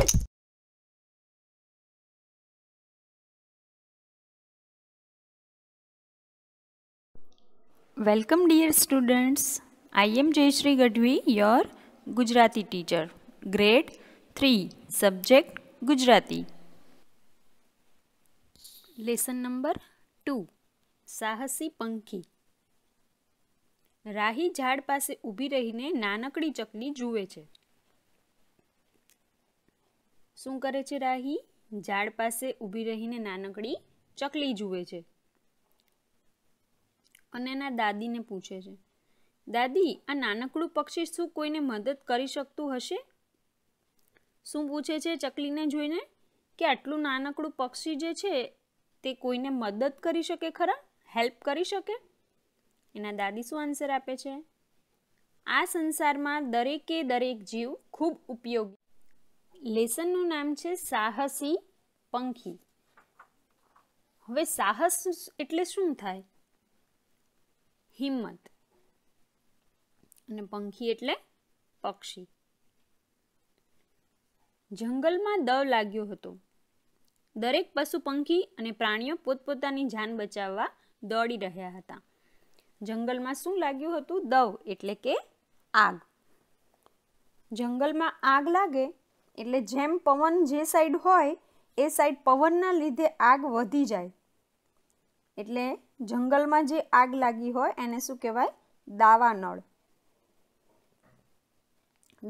welcome dear students I am Jayshree Gadhvi your Gujarati teacher grade three subject Gujarati lesson number two સાહસી પંખી રાહી ઝાડ પાસે ઊભી રહીને નાનકડી ચકલી જુએ છે શું કરે છે રાહી ઝાડ પાસે ઊભી રહીને નાનકડી ચકલી જુએ છે અને એના દાદીને પૂછે છે દાદી આ નાનકડું પક્ષી શું કોઈને મદદ કરી શકતું હશે શું પૂછે છે ચકલીને જોઈને કે આટલું નાનકડું પક્ષી જે છે તે કોઈને મદદ કરી શકે ખરા હેલ્પ કરી શકે એના દાદી શું આન્સર આપે છે આ સંસારમાં દરેકે દરેક જીવ ખૂબ ઉપયોગી લેસનનું નામ છે સાહસી પંખી હવે સાહસ એટલે શું થાય હિંમત અને પંખી એટલે પક્ષી જંગલમાં દવ લાગ્યો હતો દરેક પશુ પંખી અને પ્રાણીઓ પોતપોતાની જાન બચાવવા દોડી રહ્યા હતા જંગલમાં શું લાગ્યું હતું દવ એટલે કે આગ જંગલમાં આગ લાગે એટલે જેમ પવન જે સાઈડ હોય એ સાઈડ પવનના લીધે આગ વધી જાય એટલે જંગલમાં જે આગ લાગી હોય એને શું કહેવાય દાવાનળ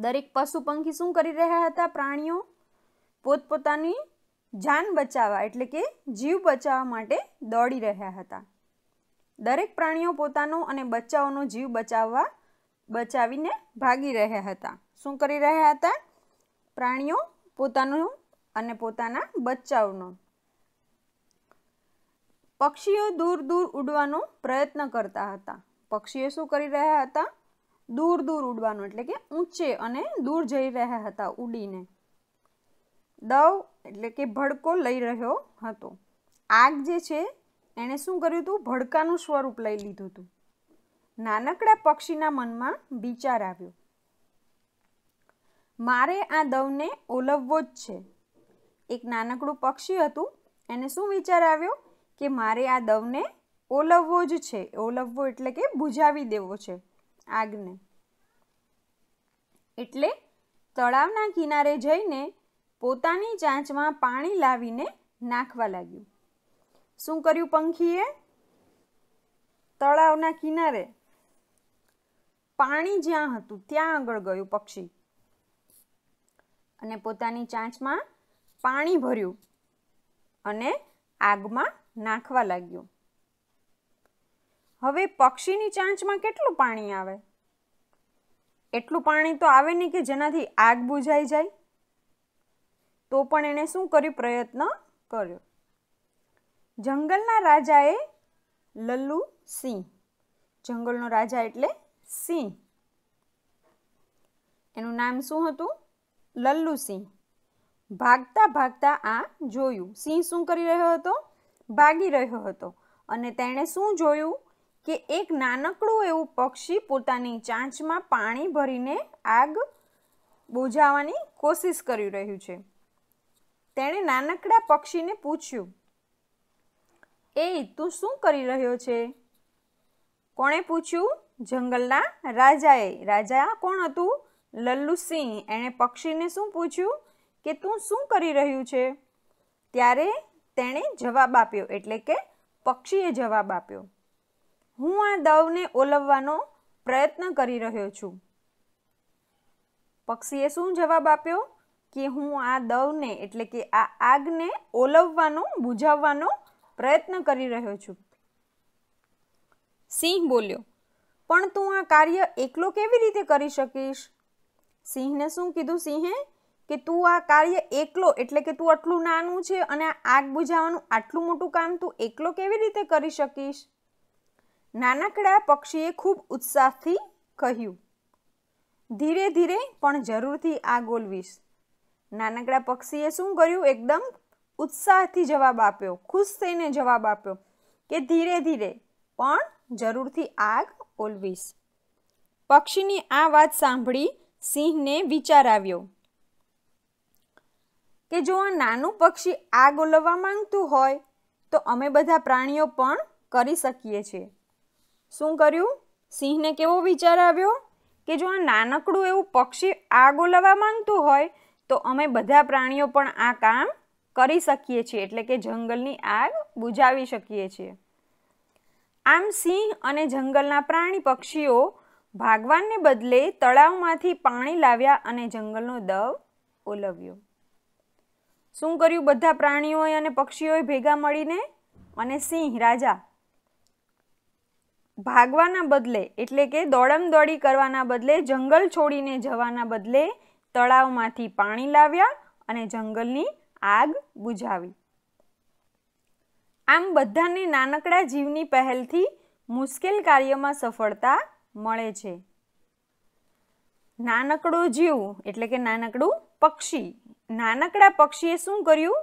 દરેક પશુ પંખી શું કરી રહ્યા હતા પ્રાણીઓ પોતપોતાની જાન બચાવવા એટલે કે જીવ બચાવવા માટે દોડી રહ્યા હતા દરેક પ્રાણીઓ પોતાનો અને બચ્ચાઓનો જીવ બચાવવા બચાવીને ભાગી રહ્યા હતા શું કરી રહ્યા હતા પ્રાણીઓ પોતાનું અને પોતાના બચાવનો પક્ષીઓ દૂર દૂર ઉડવાનો પ્રયત્ન કરતા હતા પક્ષીઓ શું કરી રહ્યા હતા દૂર દૂર ઉડવાનું એટલે કે ઊંચે અને દૂર જઈ રહ્યા હતા ઉડીને દવ એટલે કે ભડકો લઈ રહ્યો હતો આગ જે છે એણે શું કર્યું હતું ભડકાનું સ્વરૂપ લઈ લીધું હતું નાનકડા પક્ષીના મનમાં વિચાર આવ્યો મારે આ દવને ઓલવવો જ છે એક નાનકડું પક્ષી હતું એને શું વિચાર આવ્યો કે મારે આ દવને ઓલવવો જ છે ઓલવવો એટલે કે બુઝાવી દેવો છે આગને એટલે તળાવના કિનારે જઈને પોતાની ચાંચમાં પાણી લાવીને નાખવા લાગ્યું શું કર્યું પંખીએ તળાવના કિનારે પાણી જ્યાં હતું ત્યાં આગળ ગયું પક્ષી અને પોતાની ચાંચમાં પાણી ભર્યું અને આગમાં નાખવા લાગ્યું હવે પક્ષીની ચાંચમાં કેટલું પાણી આવે એટલું પાણી તો આવે નહીં કે જેનાથી આગ બુઝાઈ જાય તો પણ એણે શું કર્યું પ્રયત્ન કર્યો જંગલના રાજાએ લલ્લુ સિંહ જંગલનો રાજા એટલે સિંહ એનું નામ શું હતું લલ્લુ સિંહ ભાગતા ભાગતા આ જોયું સિંહ શું કરી રહ્યો હતો ભાગી રહ્યો હતો અને તેણે શું જોયું કે એક નાનકડું એવું પક્ષી પોતાની ચાંચમાં પાણી ભરીને આગ બુઝાવવાની કોશિશ કરી રહ્યું છે તેણે નાનકડા પક્ષીને પૂછ્યું એ તું શું કરી રહ્યો છે કોણે પૂછ્યું જંગલના રાજાએ રાજા કોણ હતું લલ્લુ સિંહ એણે પક્ષીને શું પૂછ્યું કે તું શું કરી રહ્યું છે ત્યારે તેણે જવાબ આપ્યો એટલે કે પક્ષીએ જવાબ આપ્યો હું આ દવને ઓલવવાનો પ્રયત્ન કરી રહ્યો છું પક્ષીએ શું જવાબ આપ્યો કે હું આ દવને એટલે કે આ આગને ઓલવવાનો બુઝાવવાનો પ્રયત્ન કરી રહ્યો છું સિંહ બોલ્યો પણ તું આ કાર્ય એકલો કેવી રીતે કરી શકીશ સિંહને શું કીધું સિંહે કે તું આ કાર્ય એકલો એટલે કે તું આટલું નાનું છે અને આગ બુઝાવવાનું આટલું મોટું કામ તું એકલો કેવી રીતે કરી શકીશ નાનકડા પક્ષીએ ખૂબ ઉત્સાહથી કહ્યું ધીરે ધીરે પણ જરૂરથી આ ગોલવીશ નાનકડા પક્ષીએ શું કર્યું એકદમ ઉત્સાહથી જવાબ આપ્યો ખુશ થઈને જવાબ આપ્યો કે ધીરે ધીરે પણ જરૂરથી આગ ઓલવીશ પક્ષીની આ વાત સાંભળી સિંહને વિચાર આવ્યો કે જો આ નાનું પક્ષી આગ ઓલવવા માંગતું હોય તો અમે બધા પ્રાણીઓ પણ કરી શકીએ છીએ શું કર્યું સિંહને કેવો વિચાર આવ્યો કે જો આ નાનકડું એવું પક્ષી આગ ઓલવવા માંગતું હોય તો અમે બધા પ્રાણીઓ પણ આ કામ કરી શકીએ છીએ એટલે કે જંગલની આગ બુજાવી શકીએ છીએ આમ સિંહ અને જંગલના પ્રાણી પક્ષીઓ ભાગવાનને બદલે તળાવમાંથી પાણી લાવ્યા અને જંગલનો દવ ઓલવ્યો શું કર્યું બધા પ્રાણીઓએ અને પક્ષીઓએ ભેગા મળીને અને સિંહ રાજા ભાગવાના બદલે એટલે કે દોડમ દોડી કરવાના બદલે જંગલ છોડીને જવાના બદલે તળાવમાંથી પાણી લાવ્યા અને જંગલની આગ બુઝાવી આમ બધાને નાનકડા જીવની પહેલથી મુશ્કેલ કાર્યમાં સફળતા મળે છે નાનકડું જીવ એટલે કે નાનકડું પક્ષી નાનકડા પક્ષીએ શું કર્યું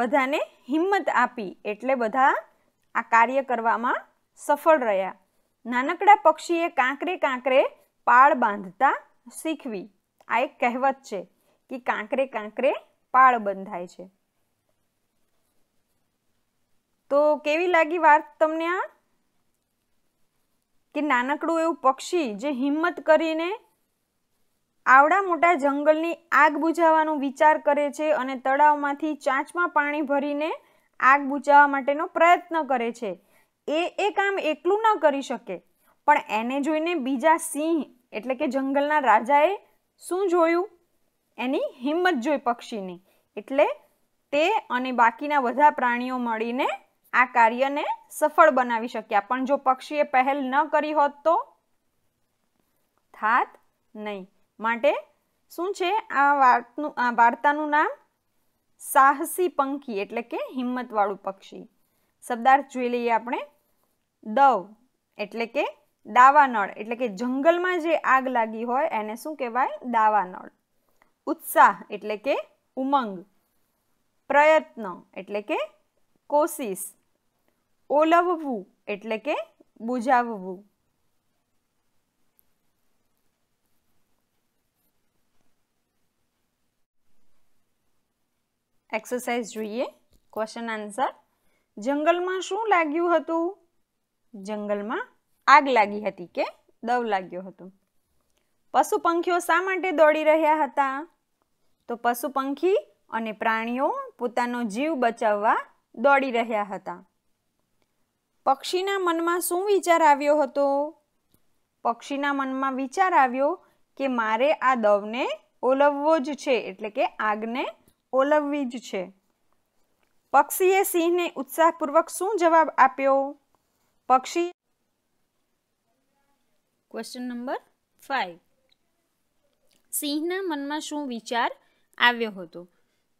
બધાને હિંમત આપી એટલે બધા આ કાર્ય કરવામાં સફળ રહ્યા નાનકડા પક્ષીએ કાંકરે કાંકરે પાળ બાંધતા શીખવી આ એક કહેવત છે કે કાંકરે કાંકરે પાળ બંધાય છે તો કેવી લાગી વાત તમને આ કે નાનકડું એવું પક્ષી જે હિંમત કરીને આવડા મોટા જંગલની આગ બુઝાવવાનો વિચાર કરે છે અને તળાવમાંથી ચાંચમાં પાણી ભરીને આગ બુજાવવા માટેનો પ્રયત્ન કરે છે એ એ કામ એકલું ન કરી શકે પણ એને જોઈને બીજા સિંહ એટલે કે જંગલના રાજાએ શું જોયું એની હિંમત જોઈ પક્ષીની એટલે તે અને બાકીના બધા પ્રાણીઓ મળીને આ કાર્યને સફળ બનાવી શક્યા પણ જો પક્ષીએ પહેલ ન કરી હોત તો થાત નહીં માટે શું છે આ વાર્તનું આ વાર્તાનું નામ સાહસી પંખી એટલે કે હિંમતવાળું પક્ષી શબ્દાર્થ જોઈ લઈએ આપણે દવ એટલે કે દાવાનળ એટલે કે જંગલમાં જે આગ લાગી હોય એને શું કહેવાય દાવાનળ ઉત્સાહ એટલે કે ઉમંગ પ્રયત્ન એટલે કે કોશિશ ઓલવવું એટલે કે બુજાવવું એક્સરસાઇઝ જોઈએ ક્વેશ્ચન આન્સર જંગલમાં શું લાગ્યું હતું જંગલમાં આગ લાગી હતી કે દવ લાગ્યો હતો પશુ પંખીઓ શા માટે દોડી રહ્યા હતા તો પશુ પંખી અને પ્રાણીઓ પોતાનો જીવ બચાવવા દોડી રહ્યા હતા પક્ષીના મનમાં શું વિચાર આવ્યો હતો પક્ષીના મનમાં વિચાર આવ્યો કે મારે આ દવને ઓલવવો જ છે એટલે કે આગને ઓલવવી જ છે પક્ષીએ સિંહને ઉત્સાહપૂર્વક શું જવાબ આપ્યો પક્ષી ક્વેશ્ચન નંબર ફાઈવ સિંહના મનમાં શું વિચાર આવ્યો હતો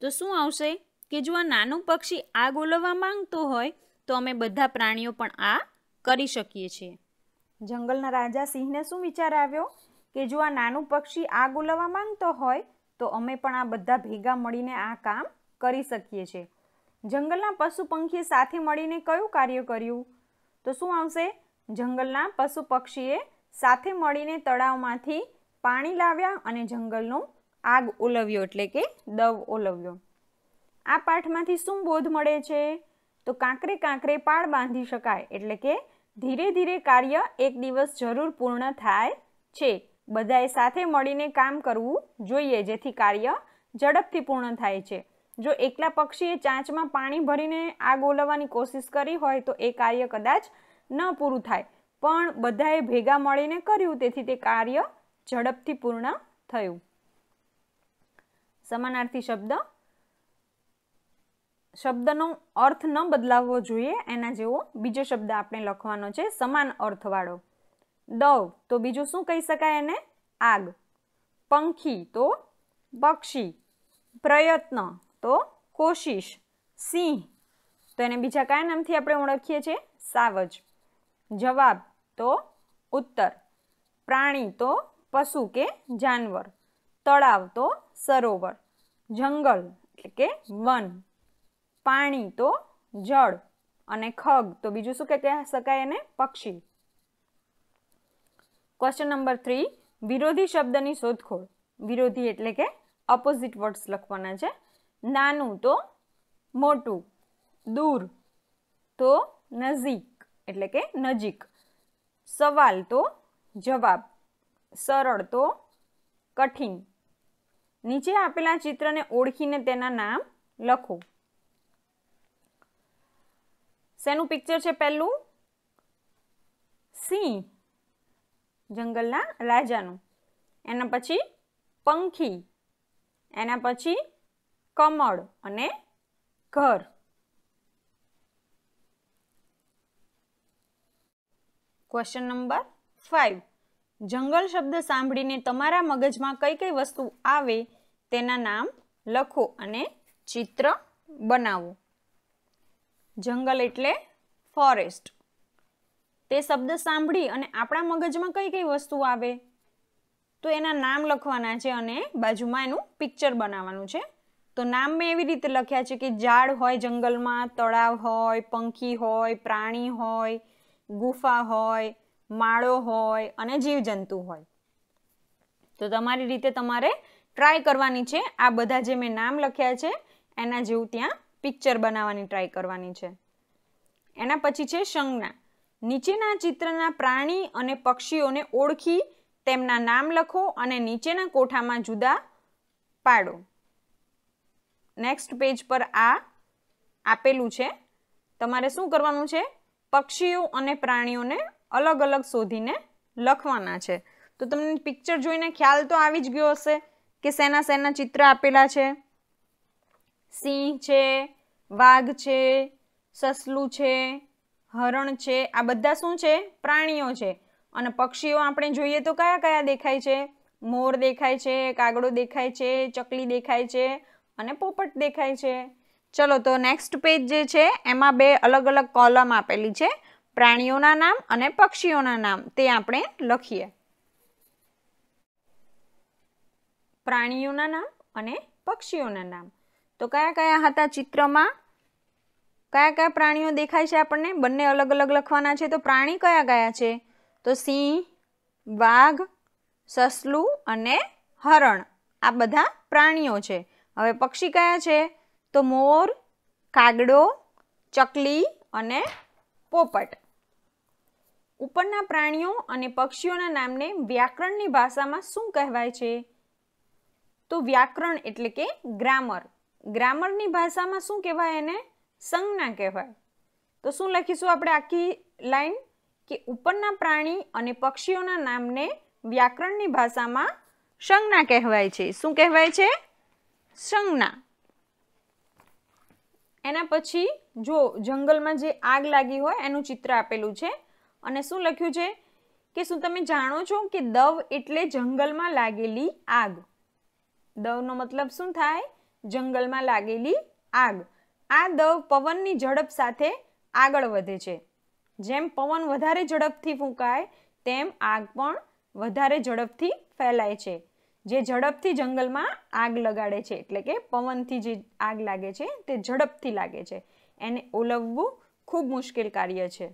તો શું આવશે કે જો આ નાનું પક્ષી આગ ઓલવવા માંગતો હોય તો અમે બધા પ્રાણીઓ પણ આ કરી શકીએ છીએ જંગલના રાજા સિંહને શું વિચાર આવ્યો કે જો આ નાનું પક્ષી આગ ઉલવવા માંગતો હોય તો અમે પણ આ બધા ભેગા મળીને આ કામ કરી શકીએ છીએ જંગલના પશુ પંખીએ સાથે મળીને કયું કાર્ય કર્યું તો શું આવશે જંગલના પશુ પક્ષીએ સાથે મળીને તળાવમાંથી પાણી લાવ્યા અને જંગલનું આગ ઓલવ્યો એટલે કે દવ ઓલવ્યો આ પાઠમાંથી શું બોધ મળે છે તો કાંકરે કાંકરે પાળ બાંધી શકાય એટલે કે ધીરે ધીરે કાર્ય એક દિવસ જરૂર પૂર્ણ થાય છે બધાએ સાથે મળીને કામ કરવું જોઈએ જેથી કાર્ય ઝડપથી પૂર્ણ થાય છે જો એકલા પક્ષીએ ચાંચમાં પાણી ભરીને આ ઓલવવાની કોશિશ કરી હોય તો એ કાર્ય કદાચ ન પૂરું થાય પણ બધાએ ભેગા મળીને કર્યું તેથી તે કાર્ય ઝડપથી પૂર્ણ થયું સમાનાર્થી શબ્દ શબ્દનો અર્થ ન બદલાવવો જોઈએ એના જેવો બીજો શબ્દ આપણે લખવાનો છે સમાન અર્થવાળો દવ તો બીજું શું કહી શકાય એને આગ પંખી તો પક્ષી પ્રયત્ન તો કોશિશ સિંહ તો એને બીજા કયા નામથી આપણે ઓળખીએ છીએ સાવજ જવાબ તો ઉત્તર પ્રાણી તો પશુ કે જાનવર તળાવ તો સરોવર જંગલ એટલે કે વન પાણી તો જળ અને ખગ તો બીજું શું કહી શકાય એને પક્ષી ક્વેશ્ચન નંબર થ્રી વિરોધી શબ્દની શોધખોળ વિરોધી એટલે કે અપોઝિટ વર્ડ્સ લખવાના છે નાનું તો મોટું દૂર તો નજીક એટલે કે નજીક સવાલ તો જવાબ સરળ તો કઠિન નીચે આપેલા ચિત્રને ઓળખીને તેના નામ લખો શેનું પિક્ચર છે પહેલું સિંહ જંગલના રાજાનું એના પછી પંખી એના પછી કમળ અને ઘર ક્વેશ્ચન નંબર ફાઈવ જંગલ શબ્દ સાંભળીને તમારા મગજમાં કઈ કઈ વસ્તુ આવે તેના નામ લખો અને ચિત્ર બનાવો જંગલ એટલે ફોરેસ્ટ તે શબ્દ સાંભળી અને આપણા મગજમાં કઈ કઈ વસ્તુ આવે તો એના નામ લખવાના છે અને બાજુમાં એનું પિક્ચર બનાવવાનું છે તો નામ મેં એવી રીતે લખ્યા છે કે ઝાડ હોય જંગલમાં તળાવ હોય પંખી હોય પ્રાણી હોય ગુફા હોય માળો હોય અને જીવજંતુ હોય તો તમારી રીતે તમારે ટ્રાય કરવાની છે આ બધા જે મેં નામ લખ્યા છે એના જેવું ત્યાં પિક્ચર બનાવવાની ટ્રાય કરવાની છે એના પછી છે સંજ્ઞા નીચેના ચિત્રના પ્રાણી અને પક્ષીઓને ઓળખી તેમના નામ લખો અને નીચેના કોઠામાં જુદા પાડો નેક્સ્ટ પેજ પર આ આપેલું છે તમારે શું કરવાનું છે પક્ષીઓ અને પ્રાણીઓને અલગ અલગ શોધીને લખવાના છે તો તમને પિક્ચર જોઈને ખ્યાલ તો આવી જ ગયો હશે કે શેના શેના ચિત્ર આપેલા છે સિંહ છે વાઘ છે સસલું છે હરણ છે આ બધા શું છે પ્રાણીઓ છે અને પક્ષીઓ આપણે જોઈએ તો કયા કયા દેખાય છે મોર દેખાય છે કાગડો દેખાય છે ચકલી દેખાય છે અને પોપટ દેખાય છે ચલો તો નેક્સ્ટ પેજ જે છે એમાં બે અલગ અલગ કોલમ આપેલી છે પ્રાણીઓના નામ અને પક્ષીઓના નામ તે આપણે લખીએ પ્રાણીઓના નામ અને પક્ષીઓના નામ તો કયા કયા હતા ચિત્રમાં કયા કયા પ્રાણીઓ દેખાય છે આપણને બંને અલગ અલગ લખવાના છે તો પ્રાણી કયા કયા છે તો સિંહ વાઘ સસલું અને હરણ આ બધા પ્રાણીઓ છે હવે પક્ષી કયા છે તો મોર કાગડો ચકલી અને પોપટ ઉપરના પ્રાણીઓ અને પક્ષીઓના નામને વ્યાકરણની ભાષામાં શું કહેવાય છે તો વ્યાકરણ એટલે કે ગ્રામર ગ્રામરની ભાષામાં શું કહેવાય એને સંજ્ઞા કહેવાય તો શું લખીશું આપણે આખી લાઈન કે ઉપરના પ્રાણી અને પક્ષીઓના નામને વ્યાકરણની ભાષામાં સંજ્ઞા કહેવાય છે શું કહેવાય છે સંજ્ઞા એના પછી જો જંગલમાં જે આગ લાગી હોય એનું ચિત્ર આપેલું છે અને શું લખ્યું છે કે શું તમે જાણો છો કે દવ એટલે જંગલમાં લાગેલી આગ દવનો મતલબ શું થાય જંગલમાં લાગેલી આગ આ દવ પવનની ઝડપ સાથે આગળ વધે છે જેમ પવન વધારે ઝડપથી ફૂંકાય તેમ આગ પણ વધારે ઝડપથી ફેલાય છે જે ઝડપથી જંગલમાં આગ લગાડે છે એટલે કે પવનથી જે આગ લાગે છે તે ઝડપથી લાગે છે એને ઓલવવું ખૂબ મુશ્કેલ કાર્ય છે